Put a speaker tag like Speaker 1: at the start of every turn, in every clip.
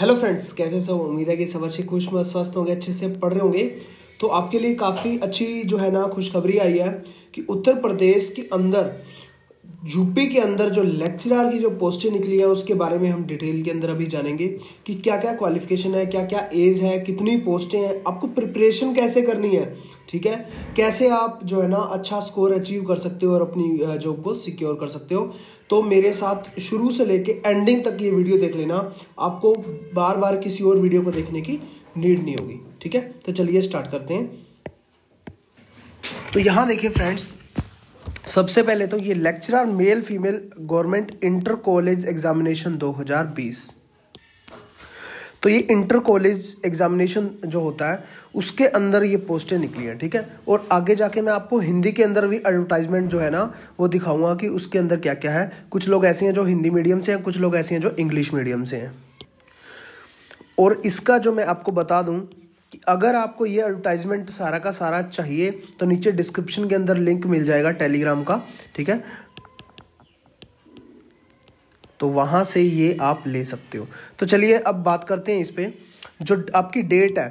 Speaker 1: hello friends कैसे सब उम्मीद है कि सब अच्छे खुश मत स्वस्थ होंगे अच्छे से पढ़ रहे होंगे तो आपके लिए काफ़ी अच्छी जो है ना खुशखबरी आई है कि उत्तर प्रदेश के अंदर यूपी के अंदर जो लेक्चरर की जो पोस्टें निकली है उसके बारे में हम डिटेल के अंदर अभी जानेंगे कि क्या क्या क्वालिफिकेशन है क्या क्या एज है कितनी पोस्टें हैं आपको प्रिपरेशन कैसे करनी है ठीक है कैसे आप जो है ना अच्छा स्कोर अचीव कर सकते हो और अपनी जॉब को सिक्योर कर सकते हो तो मेरे साथ शुरू से लेके एंडिंग तक ये वीडियो देख लेना आपको बार बार किसी और वीडियो को देखने की नीड नहीं होगी ठीक है तो चलिए स्टार्ट करते हैं तो यहाँ देखिए फ्रेंड्स सबसे पहले तो ये lecturer male female government inter college examination 2020 तो ये इंटर कॉलेज एग्जामिनेशन जो होता है उसके अंदर ये पोस्टें निकली हैं ठीक है और आगे जाके मैं आपको हिंदी के अंदर भी एडवर्टाइजमेंट जो है ना वो दिखाऊंगा कि उसके अंदर क्या क्या है कुछ लोग ऐसे हैं जो हिंदी मीडियम से हैं कुछ लोग ऐसे हैं जो इंग्लिश मीडियम से हैं और इसका जो मैं आपको बता दूँ कि अगर आपको ये एडवर्टाइजमेंट सारा का सारा चाहिए तो नीचे डिस्क्रिप्शन के अंदर लिंक मिल जाएगा टेलीग्राम का ठीक है तो वहाँ से ये आप ले सकते हो तो चलिए अब बात करते हैं इस पर जो आपकी डेट है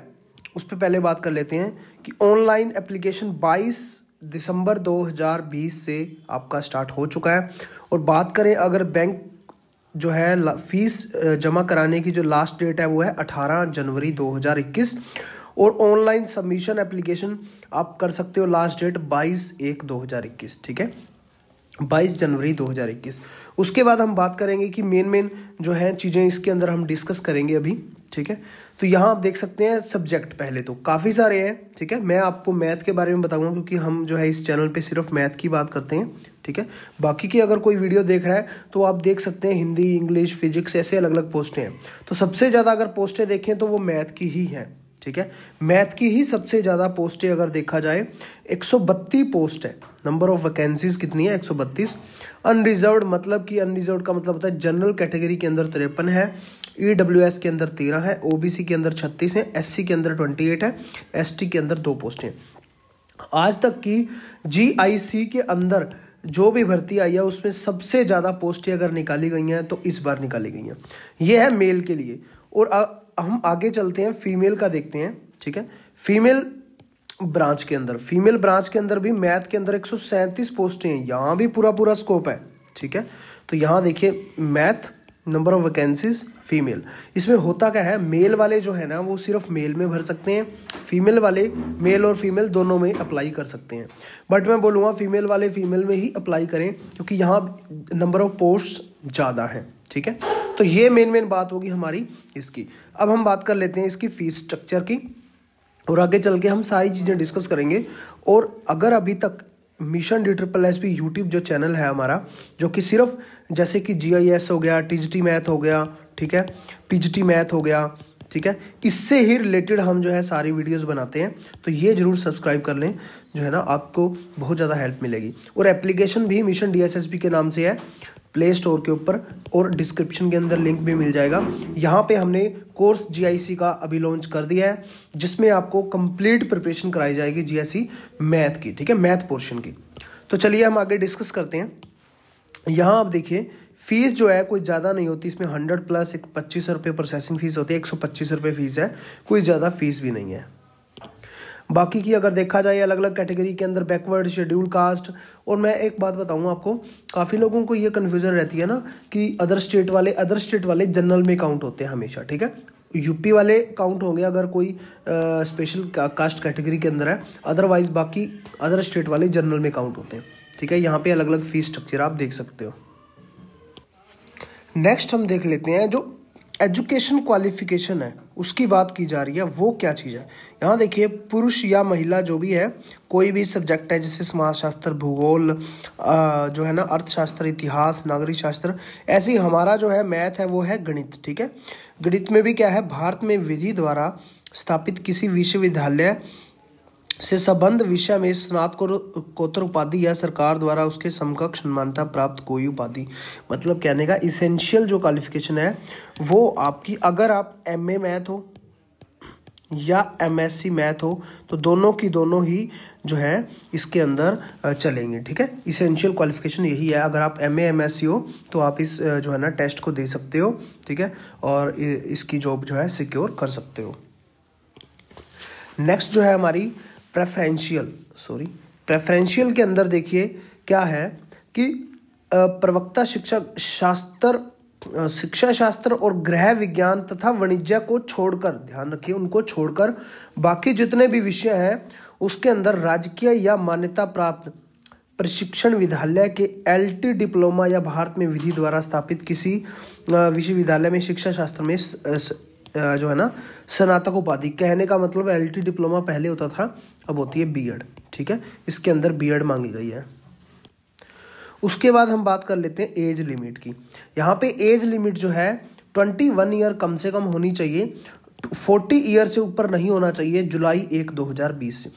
Speaker 1: उस पर पहले बात कर लेते हैं कि ऑनलाइन एप्लीकेशन 22 दिसंबर 2020 से आपका स्टार्ट हो चुका है और बात करें अगर बैंक जो है फीस जमा कराने की जो लास्ट डेट है वो है 18 जनवरी 2021 और ऑनलाइन सबमिशन एप्लीकेशन आप कर सकते हो लास्ट डेट 22 एक 2021 ठीक है 22 जनवरी 2021 उसके बाद हम बात करेंगे कि मेन मेन जो है चीज़ें इसके अंदर हम डिस्कस करेंगे अभी ठीक है तो यहाँ आप देख सकते हैं सब्जेक्ट पहले तो काफ़ी सारे हैं ठीक है मैं आपको मैथ के बारे में बताऊंगा क्योंकि हम जो है इस चैनल पे सिर्फ मैथ की बात करते हैं ठीक है बाकी की अगर कोई वीडियो देख रहा है तो आप देख सकते हैं हिंदी इंग्लिश फिजिक्स ऐसे अलग अलग पोस्टें हैं तो सबसे ज़्यादा अगर पोस्टें देखें तो वो मैथ की ही हैं ठीक है मैथ की ही सबसे ज़्यादा पोस्टें अगर देखा जाए एक पोस्ट है नंबर ऑफ वैकेंसीज कितनी है एक अनरिजर्व मतलब कि अनरिजर्व का मतलब होता है जनरल कैटेगरी के अंदर तिरपन है ई डब्ल्यू एस के अंदर तेरह है ओ बी सी के अंदर छत्तीस है एस सी के अंदर ट्वेंटी एट है एस टी के अंदर दो पोस्ट हैं आज तक की जी आई सी के अंदर जो भी भर्ती आई है उसमें सबसे ज़्यादा पोस्टें अगर निकाली गई हैं तो इस बार निकाली गई हैं ये है मेल के लिए और हम आगे चलते हैं फीमेल का देखते हैं ठीक है फीमेल ब्रांच के अंदर फीमेल ब्रांच के अंदर भी मैथ के अंदर एक पोस्टें हैं यहाँ भी पूरा पूरा स्कोप है ठीक है तो यहाँ देखिए math number of vacancies female इसमें होता क्या है मेल वाले जो है ना वो सिर्फ मेल में भर सकते हैं फीमेल वाले मेल और फीमेल दोनों में अप्लाई कर सकते हैं बट मैं बोलूँगा फीमेल वाले फीमेल में ही अप्लाई करें क्योंकि यहाँ नंबर ऑफ पोस्ट ज़्यादा हैं ठीक है तो ये मेन मेन बात होगी हमारी इसकी अब हम बात कर लेते हैं इसकी फीस स्ट्रक्चर की और आगे चल के हम सारी चीज़ें डिस्कस करेंगे और अगर अभी तक mission D triple S P YouTube जो चैनल है हमारा जो कि सिर्फ जैसे कि जी आई एस हो गया टी जी टी मैथ हो गया ठीक है पी जी टी मैथ हो गया ठीक है इससे ही रिलेटेड हम जो है सारी वीडियोस बनाते हैं तो ये जरूर सब्सक्राइब कर लें जो है ना आपको बहुत ज़्यादा हेल्प मिलेगी और एप्लीकेशन भी mission D S S P के नाम से है प्ले स्टोर के ऊपर और डिस्क्रिप्शन के अंदर लिंक भी मिल जाएगा यहाँ पे हमने कोर्स जीआईसी का अभी लॉन्च कर दिया है जिसमें आपको कंप्लीट प्रिपरेशन कराई जाएगी जीआईसी मैथ की ठीक है मैथ पोर्शन की तो चलिए हम आगे डिस्कस करते हैं यहाँ आप देखिए फीस जो है कोई ज़्यादा नहीं होती इसमें हंड्रेड प्लस एक पच्चीस रुपये प्रोसेसिंग फीस होती है एक सौ पच्चीस रुपये फीस है कोई ज़्यादा फीस भी नहीं है बाकी की अगर देखा जाए अलग अलग कैटेगरी के अंदर बैकवर्ड शेड्यूल कास्ट और मैं एक बात बताऊँगा आपको काफ़ी लोगों को ये कन्फ्यूज़न रहती है ना कि अदर स्टेट वाले अदर स्टेट वाले जनरल में काउंट होते हैं हमेशा ठीक है यूपी वाले काउंट होंगे अगर कोई स्पेशल कास्ट कैटेगरी के अंदर है अदरवाइज बाकी अदर स्टेट वाले जनरल में काउंट होते हैं ठीक है यहाँ पे अलग अलग फीस स्ट्रक्चर आप देख सकते हो नेक्स्ट हम देख लेते हैं जो एजुकेशन क्वालिफिकेशन है उसकी बात की जा रही है वो क्या चीज़ है यहाँ देखिए पुरुष या महिला जो भी है कोई भी सब्जेक्ट है जैसे समाजशास्त्र भूगोल जो है ना अर्थशास्त्र इतिहास नागरिक शास्त्र ऐसी हमारा जो है मैथ है वो है गणित ठीक है गणित में भी क्या है भारत में विधि द्वारा स्थापित किसी विश्वविद्यालय से संबंध विषय में स्नातकोत्तर उपाधि या सरकार द्वारा उसके समकक्ष मान्यता प्राप्त कोई उपाधि मतलब कहने का इसेंशियल जो क्वालिफिकेशन है वो आपकी अगर आप एम ए मैथ हो या एम एस सी मैथ हो तो दोनों की दोनों ही जो है इसके अंदर चलेंगे ठीक है इसेंशियल क्वालिफिकेशन यही है अगर आप M A M S C हो तो आप इस जो है ना टेस्ट को दे सकते हो ठीक है और इसकी जॉब जो है सिक्योर कर सकते हो नेक्स्ट जो है हमारी प्रेफरेंशियल सॉरी प्रेफरेंशियल के अंदर देखिए क्या है कि प्रवक्ता शिक्षा शास्त्र शिक्षा शास्त्र और गृह विज्ञान तथा वाणिज्य को छोड़कर ध्यान रखिए उनको छोड़कर बाकी जितने भी विषय हैं उसके अंदर राजकीय या मान्यता प्राप्त प्रशिक्षण विद्यालय के एलटी डिप्लोमा या भारत में विधि द्वारा स्थापित किसी विश्वविद्यालय में शिक्षा शास्त्र में जो है ना स्नातक उपाधि कहने का मतलब एल डिप्लोमा पहले होता था अब होती है बी ठीक है इसके अंदर बी मांगी गई है उसके बाद हम बात कर लेते हैं एज लिमिट की यहाँ पे एज लिमिट जो है ट्वेंटी वन ईयर कम से कम होनी चाहिए फोर्टी ईयर से ऊपर नहीं होना चाहिए जुलाई एक दो हज़ार बीस से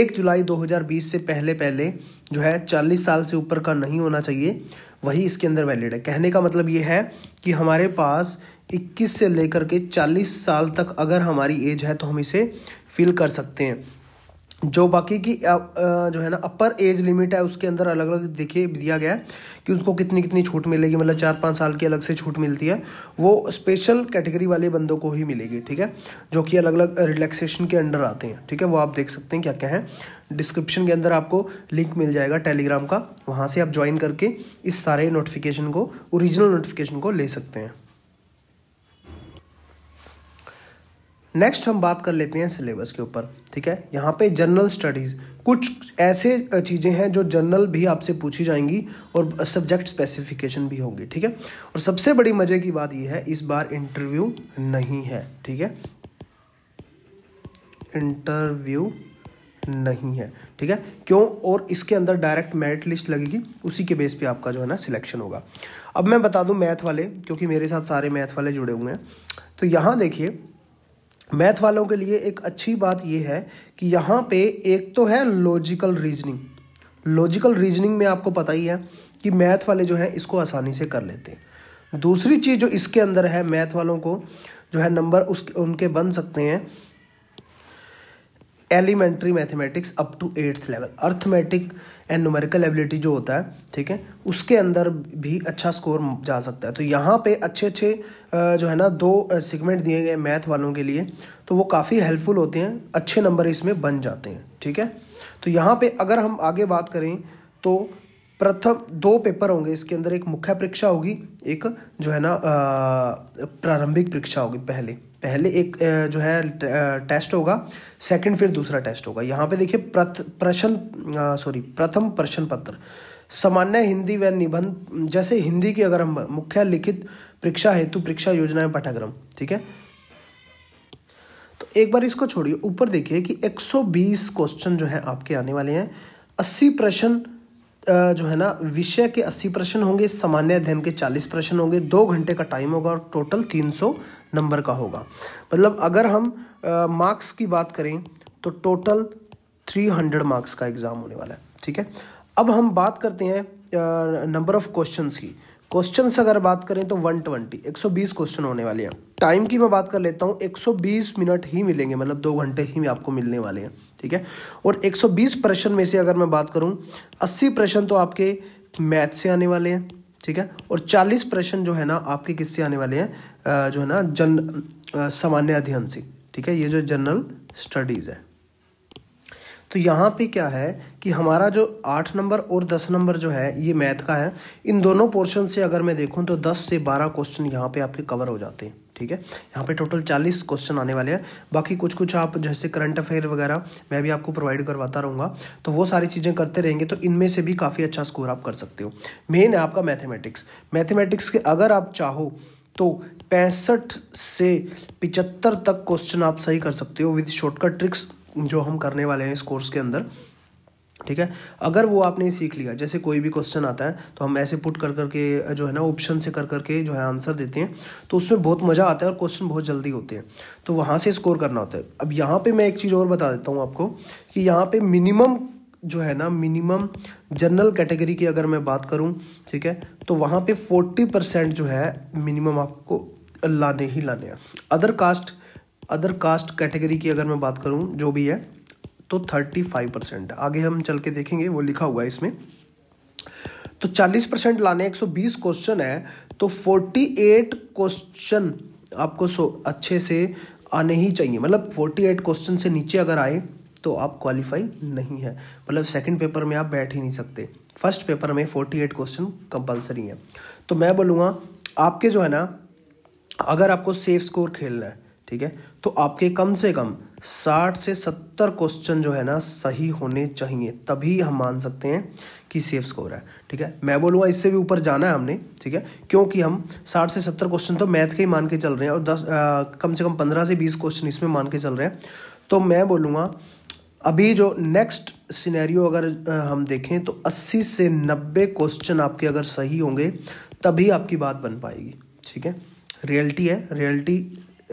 Speaker 1: एक जुलाई 2020 से पहले पहले जो है 40 साल से ऊपर का नहीं होना चाहिए वही इसके अंदर वैलिड है कहने का मतलब ये है कि हमारे पास 21 से लेकर के 40 साल तक अगर हमारी एज है तो हम इसे फिल कर सकते हैं जो बाकी की जो है ना अपर एज लिमिट है उसके अंदर अलग अलग देखिए दिया गया है कि उसको कितनी कितनी छूट मिलेगी मतलब चार पाँच साल की अलग से छूट मिलती है वो स्पेशल कैटेगरी वाले बंदों को ही मिलेगी ठीक है जो कि अलग अलग रिलैक्सेशन के अंडर आते हैं ठीक है वो आप देख सकते हैं क्या क्या है डिस्क्रिप्शन के अंदर आपको लिंक मिल जाएगा टेलीग्राम का वहाँ से आप ज्वाइन करके इस सारे नोटिफिकेशन को ओरिजिनल नोटिफिकेशन को ले सकते हैं नेक्स्ट हम बात कर लेते हैं सिलेबस के ऊपर ठीक है यहाँ पे जनरल स्टडीज़ कुछ ऐसे चीज़ें हैं जो जनरल भी आपसे पूछी जाएंगी और सब्जेक्ट स्पेसिफिकेशन भी होंगी ठीक है और सबसे बड़ी मज़े की बात यह है इस बार इंटरव्यू नहीं है ठीक है इंटरव्यू नहीं है ठीक है क्यों और इसके अंदर डायरेक्ट मेरिट लिस्ट लगेगी उसी के बेस पे आपका जो है ना सिलेक्शन होगा अब मैं बता दूं मैथ वाले क्योंकि मेरे साथ सारे मैथ वाले जुड़े हुए हैं तो यहां देखिए मैथ वालों के लिए एक अच्छी बात यह है कि यहाँ पे एक तो है लॉजिकल रीजनिंग लॉजिकल रीजनिंग में आपको पता ही है कि मैथ वाले जो हैं इसको आसानी से कर लेते हैं दूसरी चीज़ जो इसके अंदर है मैथ वालों को जो है नंबर उस उनके बन सकते हैं elementary mathematics up to eighth level arithmetic and numerical ability जो होता है ठीक है उसके अंदर भी अच्छा स्कोर जा सकता है तो यहाँ पे अच्छे अच्छे जो है ना दो सेगमेंट दिए गए मैथ वालों के लिए तो वो काफ़ी हेल्पफुल होते हैं अच्छे नंबर इसमें बन जाते हैं ठीक है तो यहाँ पे अगर हम आगे बात करें तो प्रथम दो पेपर होंगे इसके अंदर एक मुख्य परीक्षा होगी एक जो है ना प्रारंभिक परीक्षा होगी पहले पहले एक जो है टेस्ट होगा सेकंड फिर दूसरा टेस्ट होगा यहाँ पे देखिए प्रश्न सॉरी प्रथम प्रश्न पत्र सामान्य हिंदी व निबंध जैसे हिंदी की अगर हम मुख्य लिखित परीक्षा हेतु परीक्षा योजना में पाठ्यक्रम ठीक है तो एक बार इसको छोड़िए ऊपर देखिए कि 120 क्वेश्चन जो है आपके आने वाले हैं 80 प्रश्न जो है ना विषय के अस्सी प्रश्न होंगे सामान्य अध्ययन के चालीस प्रश्न होंगे दो घंटे का टाइम होगा और टोटल तीन सौ नंबर का होगा मतलब अगर हम मार्क्स की बात करें तो टोटल थ्री हंड्रेड मार्क्स का एग्ज़ाम होने वाला है ठीक है अब हम बात करते हैं नंबर ऑफ़ क्वेश्चन की क्वेश्चन अगर बात करें तो 120 120 क्वेश्चन होने वाले हैं टाइम की मैं बात कर लेता हूँ बीस मिनट ही मिलेंगे मतलब दो घंटे ही आपको मिलने वाले हैं ठीक है और 120 प्रश्न में से अगर मैं बात करूं 80 प्रश्न तो आपके मैथ से आने वाले हैं ठीक है और 40 प्रश्न जो है ना आपके किससे आने वाले हैं जो है ना जन सामान्य अध्ययन से ठीक है ये जो जनरल स्टडीज़ है तो यहाँ पे क्या है कि हमारा जो आठ नंबर और दस नंबर जो है ये मैथ का है इन दोनों पोर्शन से अगर मैं देखूँ तो दस से बारह क्वेश्चन यहाँ पे आपके कवर हो जाते हैं ठीक है यहाँ पे टोटल चालीस क्वेश्चन आने वाले हैं बाकी कुछ कुछ आप जैसे करंट अफेयर वगैरह मैं भी आपको प्रोवाइड करवाता रहूँगा तो वो सारी चीज़ें करते रहेंगे तो इनमें से भी काफ़ी अच्छा स्कोर आप कर सकते हो मेन है आपका मैथमेटिक्स मैथमेटिक्स के अगर आप चाहो तो पैंसठ से पिचत्तर तक क्वेश्चन आप सही कर सकते हो विद शॉर्टकट ट्रिक्स जो हम करने वाले हैं इस कोर्स के अंदर ठीक है अगर वो आपने सीख लिया जैसे कोई भी क्वेश्चन आता है तो हम ऐसे पुट कर करके जो है ना ऑप्शन से कर करके जो है आंसर देते हैं तो उसमें बहुत मज़ा आता है और क्वेश्चन बहुत जल्दी होते हैं तो वहाँ से स्कोर करना होता है अब यहाँ पर मैं एक चीज़ और बता देता हूँ आपको कि यहाँ पर मिनिमम जो है ना मिनिमम जनरल कैटेगरी की अगर मैं बात करूँ ठीक है तो वहाँ पर फोर्टी परसेंट जो है मिनिमम आपको लाने ही लाने हैं other caste other caste category की अगर मैं बात करूं जो भी है तो थर्टी फाइव परसेंट आगे हम चल के देखेंगे वो लिखा हुआ है इसमें तो चालीस परसेंट लाने एक सौ बीस क्वेश्चन है तो फोर्टी एट क्वेश्चन आपको सो अच्छे से आने ही चाहिए मतलब फोर्टी एट क्वेश्चन से नीचे अगर आए तो आप क्वालिफाई नहीं है मतलब सेकंड पेपर में आप बैठ ही नहीं सकते फर्स्ट पेपर में फोर्टी एट क्वेश्चन कंपलसरी है तो मैं बोलूँगा आपके जो है ना अगर आपको सेफ स्कोर खेलना है ठीक है तो आपके कम से कम साठ से सत्तर क्वेश्चन जो है ना सही होने चाहिए तभी हम मान सकते हैं कि सेफ स्कोर है ठीक है मैं बोलूँगा इससे भी ऊपर जाना है हमने ठीक है क्योंकि हम साठ से सत्तर क्वेश्चन तो मैथ के ही मान के चल रहे हैं और दस आ, कम से कम पंद्रह से बीस क्वेश्चन इसमें मान के चल रहे हैं तो मैं बोलूँगा अभी जो नेक्स्ट सिनेरियो अगर हम देखें तो अस्सी से नब्बे क्वेश्चन आपके अगर सही होंगे तभी आपकी बात बन पाएगी ठीक है रियलिटी है रियलिटी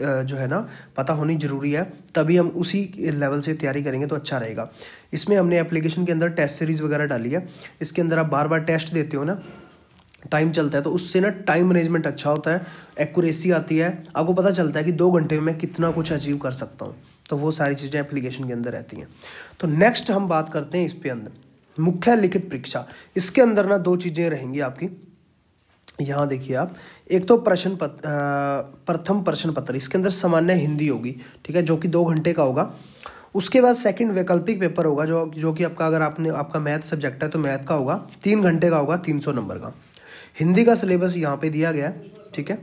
Speaker 1: जो है ना पता होनी ज़रूरी है तभी हम उसी लेवल से तैयारी करेंगे तो अच्छा रहेगा इसमें हमने एप्लीकेशन के अंदर टेस्ट सीरीज़ वगैरह डाली है इसके अंदर आप बार बार टेस्ट देते हो ना टाइम चलता है तो उससे ना टाइम मैनेजमेंट अच्छा होता है एक्यूरेसी आती है आपको पता चलता है कि दो घंटे में मैं कितना कुछ अचीव कर सकता हूँ तो वो सारी चीज़ें एप्लीकेशन के अंदर रहती हैं तो नेक्स्ट हम बात करते हैं इस पे अंदर मुख्य लिखित परीक्षा इसके अंदर ना दो चीज़ें रहेंगी आपकी यहाँ देखिए आप एक तो प्रश्न पत्र प्रथम प्रश्न पत्र इसके अंदर सामान्य हिंदी होगी ठीक है जो कि दो घंटे का होगा उसके बाद सेकंड वैकल्पिक पेपर होगा जो जो कि आपका अगर आपने आपका मैथ सब्जेक्ट है तो मैथ का होगा तीन घंटे का होगा तीन सौ नंबर का हिंदी का सिलेबस यहाँ पे दिया गया है ठीक है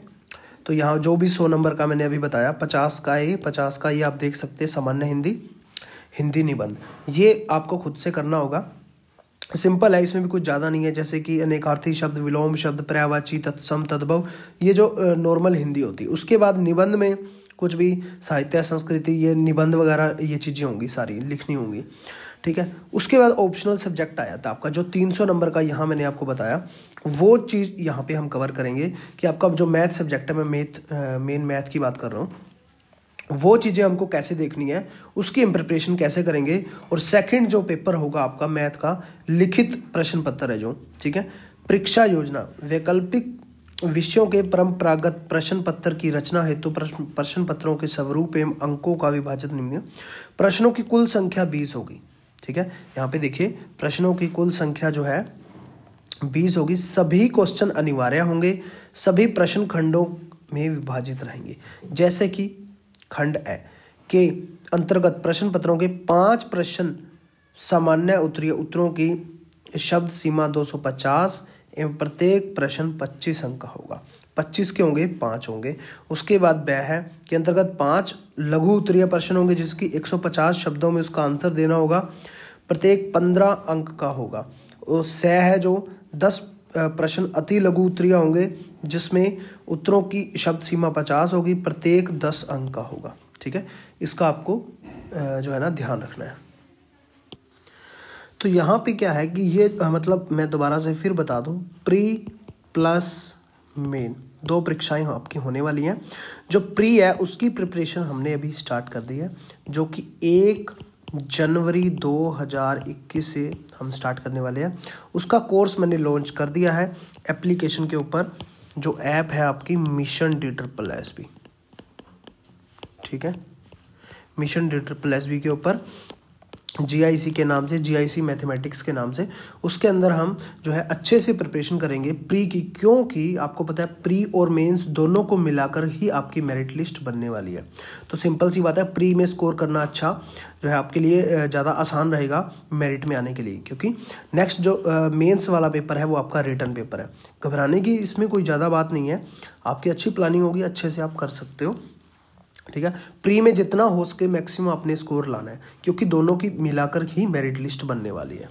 Speaker 1: तो यहाँ जो भी सौ नंबर का मैंने अभी बताया पचास का ये पचास का ये आप देख सकते हैं सामान्य हिंदी हिंदी निबंध ये आपको खुद से करना होगा सिंपल है इसमें भी कुछ ज़्यादा नहीं है जैसे कि अनेकार्थी शब्द विलोम शब्द पर्यावाची तत्सम तद्भव ये जो नॉर्मल हिंदी होती है उसके बाद निबंध में कुछ भी साहित्य संस्कृति ये निबंध वगैरह ये चीज़ें होंगी सारी लिखनी होंगी ठीक है उसके बाद ऑप्शनल सब्जेक्ट आया था आपका जो 300 नंबर का यहाँ मैंने आपको बताया वो चीज़ यहाँ पे हम कवर करेंगे कि आपका जो मैथ सब्जेक्ट है मैं मेथ मेन मैथ की बात कर रहा हूँ वो चीज़ें हमको कैसे देखनी है उसकी हम कैसे करेंगे और सेकंड जो पेपर होगा आपका मैथ का लिखित प्रश्न पत्र है जो ठीक है परीक्षा योजना वैकल्पिक विषयों के परंपरागत प्रश्न पत्र की रचना हेतु तो प्रश्न पत्रों के स्वरूप एवं अंकों का विभाजन निम्न प्रश्नों की कुल संख्या बीस होगी ठीक है यहाँ पे देखिए प्रश्नों की कुल संख्या जो है बीस होगी सभी क्वेश्चन अनिवार्य होंगे सभी प्रश्न खंडों में विभाजित रहेंगे जैसे कि खंड ए के अंतर्गत प्रश्न पत्रों के पांच प्रश्न सामान्य उत्तरीय उत्तरों की शब्द सीमा 250 एवं प्रत्येक प्रश्न 25 अंक का होगा 25 के होंगे पाँच होंगे उसके बाद वह है के अंतर्गत पांच लघु उत्तरीय प्रश्न होंगे जिसकी 150 शब्दों में उसका आंसर देना होगा प्रत्येक 15 अंक का होगा और सह है जो 10 प्रश्न अति लघु उत्तरीय होंगे जिसमें उत्तरों की शब्द सीमा पचास होगी प्रत्येक दस अंक का होगा ठीक है इसका आपको जो है ना ध्यान रखना है तो यहाँ पे क्या है कि ये मतलब मैं दोबारा से फिर बता दूँ प्री प्लस मेन दो परीक्षाएं आपकी होने वाली हैं जो प्री है उसकी प्रिपरेशन हमने अभी स्टार्ट कर दी है जो कि एक जनवरी 2021 से हम स्टार्ट करने वाले हैं उसका कोर्स मैंने लॉन्च कर दिया है एप्लीकेशन के ऊपर जो ऐप है आपकी mission D triple S B ठीक है mission D triple S B के ऊपर जी के नाम से जीआईसी मैथमेटिक्स के नाम से उसके अंदर हम जो है अच्छे से प्रिपरेशन करेंगे प्री की क्योंकि आपको पता है प्री और मेंस दोनों को मिलाकर ही आपकी मेरिट लिस्ट बनने वाली है तो सिंपल सी बात है प्री में स्कोर करना अच्छा जो है आपके लिए ज़्यादा आसान रहेगा मेरिट में आने के लिए क्योंकि नेक्स्ट जो मेन्स वाला पेपर है वो आपका रिटर्न पेपर है घबराने की इसमें कोई ज़्यादा बात नहीं है आपकी अच्छी प्लानिंग होगी अच्छे से आप कर सकते हो ठीक है प्री में जितना हो सके मैक्सिमम अपने स्कोर लाना है क्योंकि दोनों की मिलाकर ही मेरिट लिस्ट बनने वाली है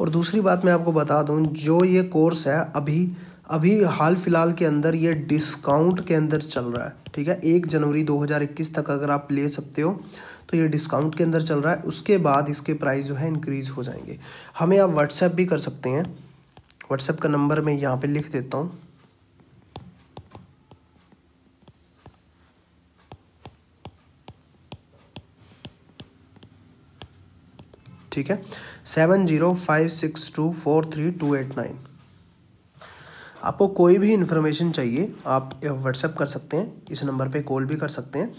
Speaker 1: और दूसरी बात मैं आपको बता दूं जो ये कोर्स है अभी अभी हाल फिलहाल के अंदर ये डिस्काउंट के अंदर चल रहा है ठीक है एक जनवरी 2021 तक अगर आप ले सकते हो तो ये डिस्काउंट के अंदर चल रहा है उसके बाद इसके प्राइस जो है इंक्रीज़ हो जाएंगे हमें आप व्हाट्सएप भी कर सकते हैं व्हाट्सएप का नंबर मैं यहाँ पर लिख देता हूँ ठीक है seven zero five six two four three two eight nine आपको कोई भी इन्फॉर्मेशन चाहिए आप व्हाट्सअप कर सकते हैं इस नंबर पे कॉल भी कर सकते हैं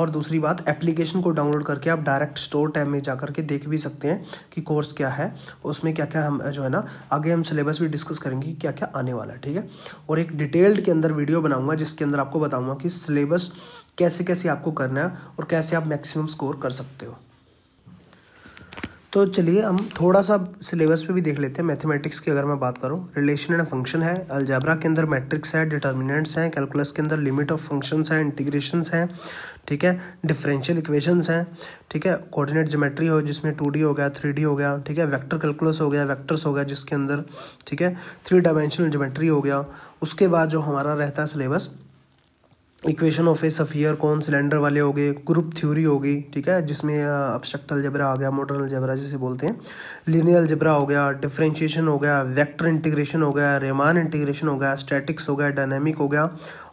Speaker 1: और दूसरी बात एप्लीकेशन को डाउनलोड करके आप डायरेक्ट स्टोर टाइम में जा कर के देख भी सकते हैं कि कोर्स क्या है उसमें क्या क्या हम जो है ना आगे हम सिलेबस भी डिस्कस करेंगे कि क्या क्या आने वाला है ठीक है और एक डिटेल्ड के अंदर वीडियो बनाऊँगा जिसके अंदर आपको बताऊँगा कि सिलेबस कैसे कैसे आपको करना है और कैसे आप मैक्सिमम स्कोर कर सकते हो तो चलिए हम थोड़ा सा सिलेबस पे भी देख लेते हैं मैथमेटिक्स की अगर मैं बात करूँ रिलेशन एंड फंक्शन है अल्जाबरा के अंदर मैट्रिक्स है डिटर्मिनेंट्स हैं कैलकुलस के अंदर लिमिट ऑफ फंक्शंस हैं इंटीग्रेशंस हैं ठीक है डिफरेंशियल इक्वेशंस हैं ठीक है कोऑर्डिनेट जोमेट्री हो जिसमें टू हो गया थ्री हो गया ठीक है वैक्टर कैलकुलस हो गया वैक्टर्स हो गया जिसके अंदर ठीक है थ्री डायमेंशनल जोमेट्री हो गया उसके बाद जो हमारा रहता है syllabus equation of a sphere कौन सिलेंडर वाले हो गए ग्रुप थ्योरी होगी ठीक है जिसमें अब्स्ट्रक्ट अलजबरा आ गया मॉडर्न अलजबरा जिसे बोलते हैं लिनियल अलजबरा हो गया डिफ्रेंशिएशन हो गया वेक्टर इंटीग्रेशन हो गया रेमान इंटीग्रेशन हो गया स्टैटिक्स हो गया डायनेमिक हो गया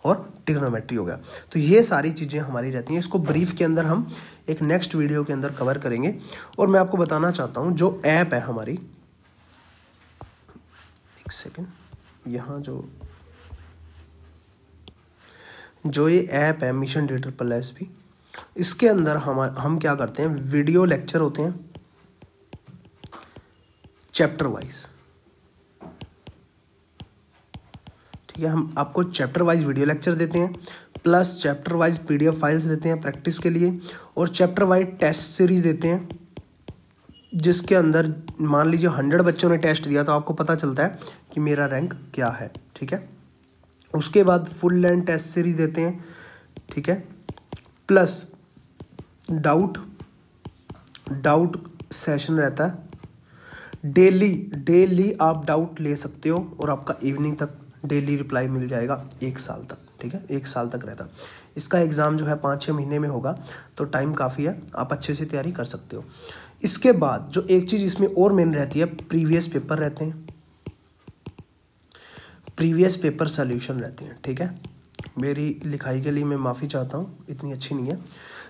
Speaker 1: और टिग्नोमेट्री हो गया तो ये सारी चीज़ें हमारी रहती हैं इसको ब्रीफ के अंदर हम एक नेक्स्ट वीडियो के अंदर कवर करेंगे और मैं आपको बताना चाहता हूँ जो ऐप है हमारी एक सेकेंड यहाँ जो जो ये ऐप है मिशन डेटर पल एस भी इसके अंदर हम हम क्या करते हैं वीडियो लेक्चर होते हैं चैप्टर वाइज ठीक है हम आपको चैप्टर वाइज वीडियो लेक्चर देते हैं plus chapter wise PDF files देते हैं प्रैक्टिस के लिए और चैप्टर वाइज टेस्ट सीरीज देते हैं जिसके अंदर मान लीजिए हंड्रेड बच्चों ने टेस्ट दिया तो आपको पता चलता है कि मेरा रैंक क्या है ठीक है उसके बाद फुल लेंथ टेस्ट सीरीज देते हैं ठीक है प्लस डाउट डाउट सेशन रहता है डेली डेली आप डाउट ले सकते हो और आपका इवनिंग तक डेली रिप्लाई मिल जाएगा एक साल तक ठीक है एक साल तक रहता इसका एग्ज़ाम जो है पाँच छः महीने में होगा तो टाइम काफ़ी है आप अच्छे से तैयारी कर सकते हो इसके बाद जो एक चीज़ इसमें और मेन रहती है प्रीवियस पेपर रहते हैं प्रीवियस पेपर सोल्यूशन रहते हैं ठीक है मेरी लिखाई के लिए मैं माफ़ी चाहता हूँ इतनी अच्छी नहीं है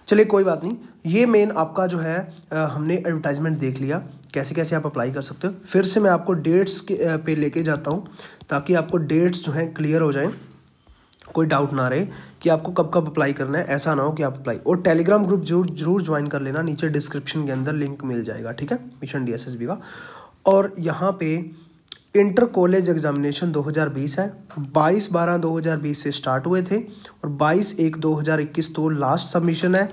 Speaker 1: चलिए कोई बात नहीं ये मेन आपका जो है हमने एडवर्टाइजमेंट देख लिया कैसे कैसे आप अप्लाई कर सकते हो फिर से मैं आपको डेट्स के पे लेके जाता हूँ ताकि आपको डेट्स जो हैं क्लियर हो जाएं कोई डाउट ना रहे कि आपको कब कब अप्लाई करना है ऐसा ना हो कि आप अप्लाई और टेलीग्राम ग्रुप जरूर जरूर ज्वाइन कर लेना नीचे डिस्क्रिप्शन के अंदर लिंक मिल जाएगा ठीक है मिशन डी का और यहाँ पर इंटर कॉलेज एग्जामिनेशन 2020 है 22 बारह 2020 से स्टार्ट हुए थे और 22 एक 2021 तो लास्ट सबमिशन है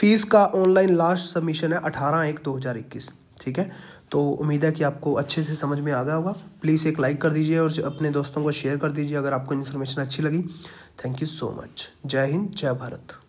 Speaker 1: फीस का ऑनलाइन लास्ट सबमिशन है 18 एक 2021 ठीक है तो उम्मीद है कि आपको अच्छे से समझ में आ गया होगा प्लीज़ एक लाइक कर दीजिए और अपने दोस्तों को शेयर कर दीजिए अगर आपको इन्फॉर्मेशन अच्छी लगी थैंक यू सो मच जय हिंद जय भारत